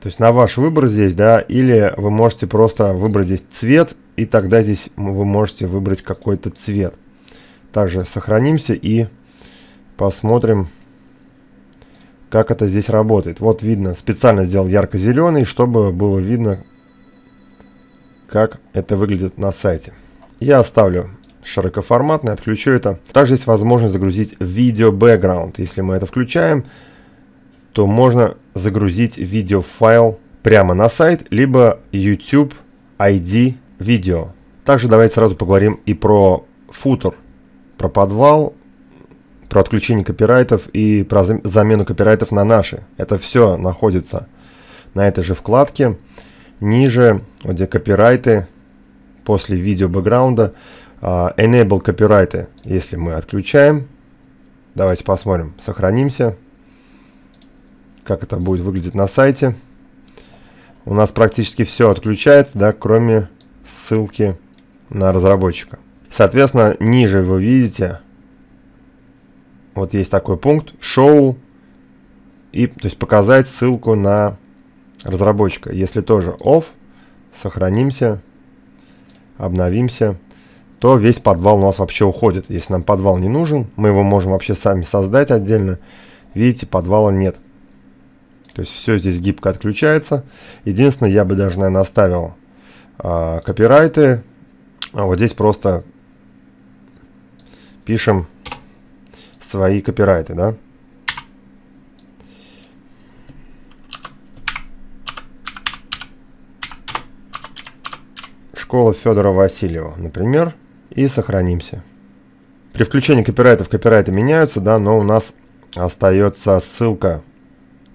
То есть на ваш выбор здесь, да, или вы можете просто выбрать здесь цвет, и тогда здесь вы можете выбрать какой-то цвет. Также сохранимся и посмотрим, как это здесь работает. Вот видно, специально сделал ярко-зеленый, чтобы было видно, как это выглядит на сайте. Я оставлю широкоформатный, отключу это. Также есть возможность загрузить видео бэкграунд. Если мы это включаем, то можно загрузить видеофайл прямо на сайт, либо YouTube ID видео. Также давайте сразу поговорим и про футер, про подвал, про отключение копирайтов и про замену копирайтов на наши. Это все находится на этой же вкладке. Ниже, где копирайты, после видео бэкграунда, а, enable копирайты, если мы отключаем. Давайте посмотрим, сохранимся как это будет выглядеть на сайте. У нас практически все отключается, да, кроме ссылки на разработчика. Соответственно, ниже вы видите, вот есть такой пункт, шоу, и, то есть показать ссылку на разработчика. Если тоже off, сохранимся, обновимся, то весь подвал у нас вообще уходит. Если нам подвал не нужен, мы его можем вообще сами создать отдельно. Видите, подвала нет. То есть все здесь гибко отключается. Единственное, я бы даже, наверное, оставил э, копирайты. А вот здесь просто пишем свои копирайты, да. Школа Федора Васильева, например. И сохранимся. При включении копирайтов копирайты меняются, да, но у нас остается ссылка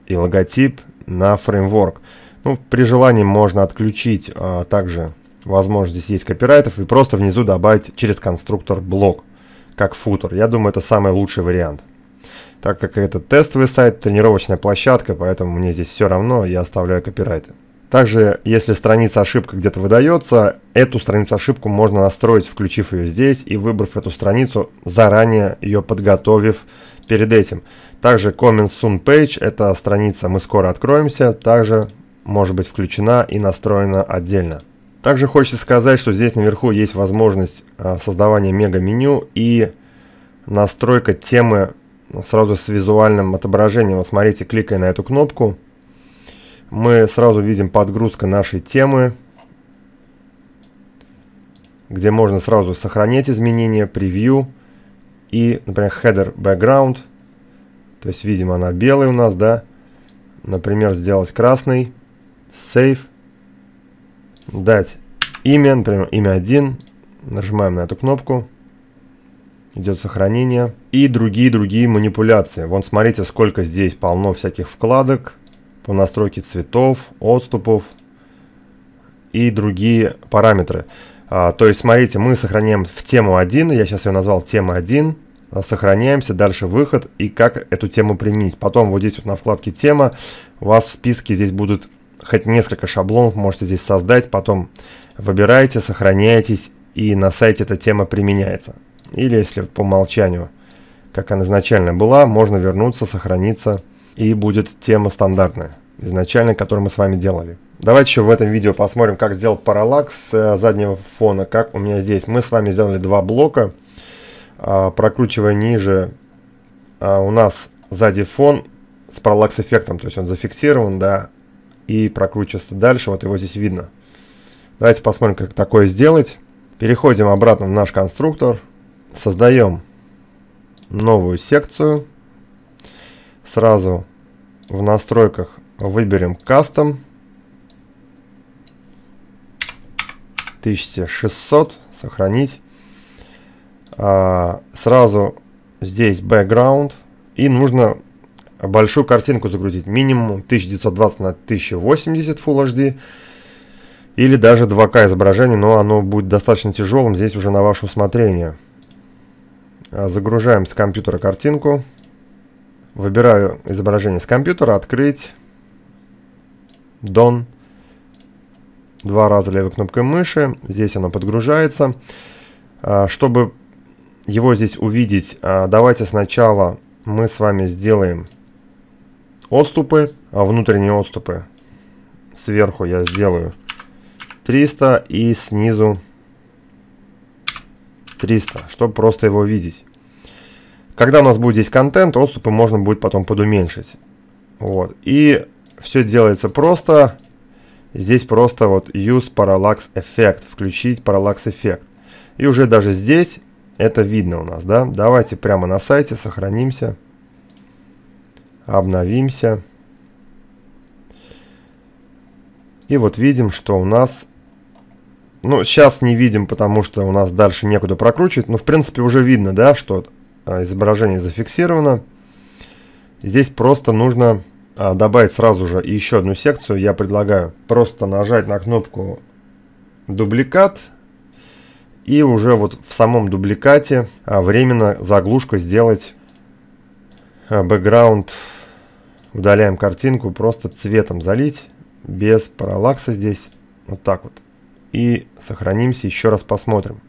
и логотип на фреймворк. Ну, при желании можно отключить а, также возможность здесь есть копирайтов и просто внизу добавить через конструктор блок, как футер. Я думаю, это самый лучший вариант. Так как это тестовый сайт, тренировочная площадка, поэтому мне здесь все равно, я оставляю копирайты. Также, если страница ошибка где-то выдается, эту страницу ошибку можно настроить, включив ее здесь и выбрав эту страницу, заранее ее подготовив перед этим. Также Comments Soon Page, это страница «Мы скоро откроемся», также может быть включена и настроена отдельно. Также хочется сказать, что здесь наверху есть возможность э, создавания мега-меню и настройка темы сразу с визуальным отображением. Вот смотрите, кликая на эту кнопку – мы сразу видим подгрузка нашей темы, где можно сразу сохранять изменения, превью и, например, header background. То есть, видимо, она белая у нас, да. Например, сделать красный, save, дать имя, например, имя 1, нажимаем на эту кнопку, идет сохранение и другие-другие манипуляции. Вон, смотрите, сколько здесь полно всяких вкладок, по настройке цветов, отступов и другие параметры. А, то есть, смотрите, мы сохраняем в тему 1, я сейчас ее назвал тема 1, а, сохраняемся, дальше выход и как эту тему применить. Потом вот здесь вот на вкладке тема у вас в списке здесь будут хоть несколько шаблонов, можете здесь создать, потом выбираете, сохраняетесь и на сайте эта тема применяется. Или если по умолчанию, как она изначально была, можно вернуться, сохраниться и будет тема стандартная, изначально, которую мы с вами делали. Давайте еще в этом видео посмотрим, как сделать параллакс э, заднего фона, как у меня здесь. Мы с вами сделали два блока, а, прокручивая ниже, а, у нас сзади фон с параллакс-эффектом, то есть он зафиксирован, да, и прокручивается дальше, вот его здесь видно. Давайте посмотрим, как такое сделать. Переходим обратно в наш конструктор, создаем новую секцию, Сразу в настройках выберем кастом 1600, сохранить. А, сразу здесь background и нужно большую картинку загрузить. Минимум 1920 на 1080 Full HD или даже 2К изображение, но оно будет достаточно тяжелым, здесь уже на ваше усмотрение. А, загружаем с компьютера картинку. Выбираю изображение с компьютера, открыть. Дон. Два раза левой кнопкой мыши. Здесь оно подгружается. А, чтобы его здесь увидеть, а, давайте сначала мы с вами сделаем отступы, а, внутренние отступы. Сверху я сделаю 300 и снизу 300, чтобы просто его видеть. Когда у нас будет здесь контент, отступы можно будет потом подуменьшить. Вот. И все делается просто. Здесь просто вот use parallax effect, включить parallax эффект. И уже даже здесь это видно у нас, да? Давайте прямо на сайте сохранимся, обновимся. И вот видим, что у нас... Ну, сейчас не видим, потому что у нас дальше некуда прокручивать. Но, в принципе, уже видно, да, что а, изображение зафиксировано. Здесь просто нужно а, добавить сразу же еще одну секцию. Я предлагаю просто нажать на кнопку «Дубликат». И уже вот в самом дубликате а, временно заглушка сделать бэкграунд. Удаляем картинку, просто цветом залить, без параллакса здесь. Вот так вот. И сохранимся, еще раз посмотрим.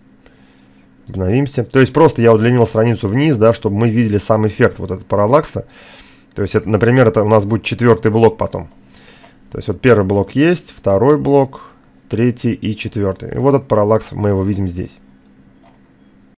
Обновимся. То есть просто я удлинил страницу вниз, да, чтобы мы видели сам эффект вот этого параллакса. То есть, это, например, это у нас будет четвертый блок потом. То есть вот первый блок есть, второй блок, третий и четвертый. И вот этот параллакс мы его видим здесь.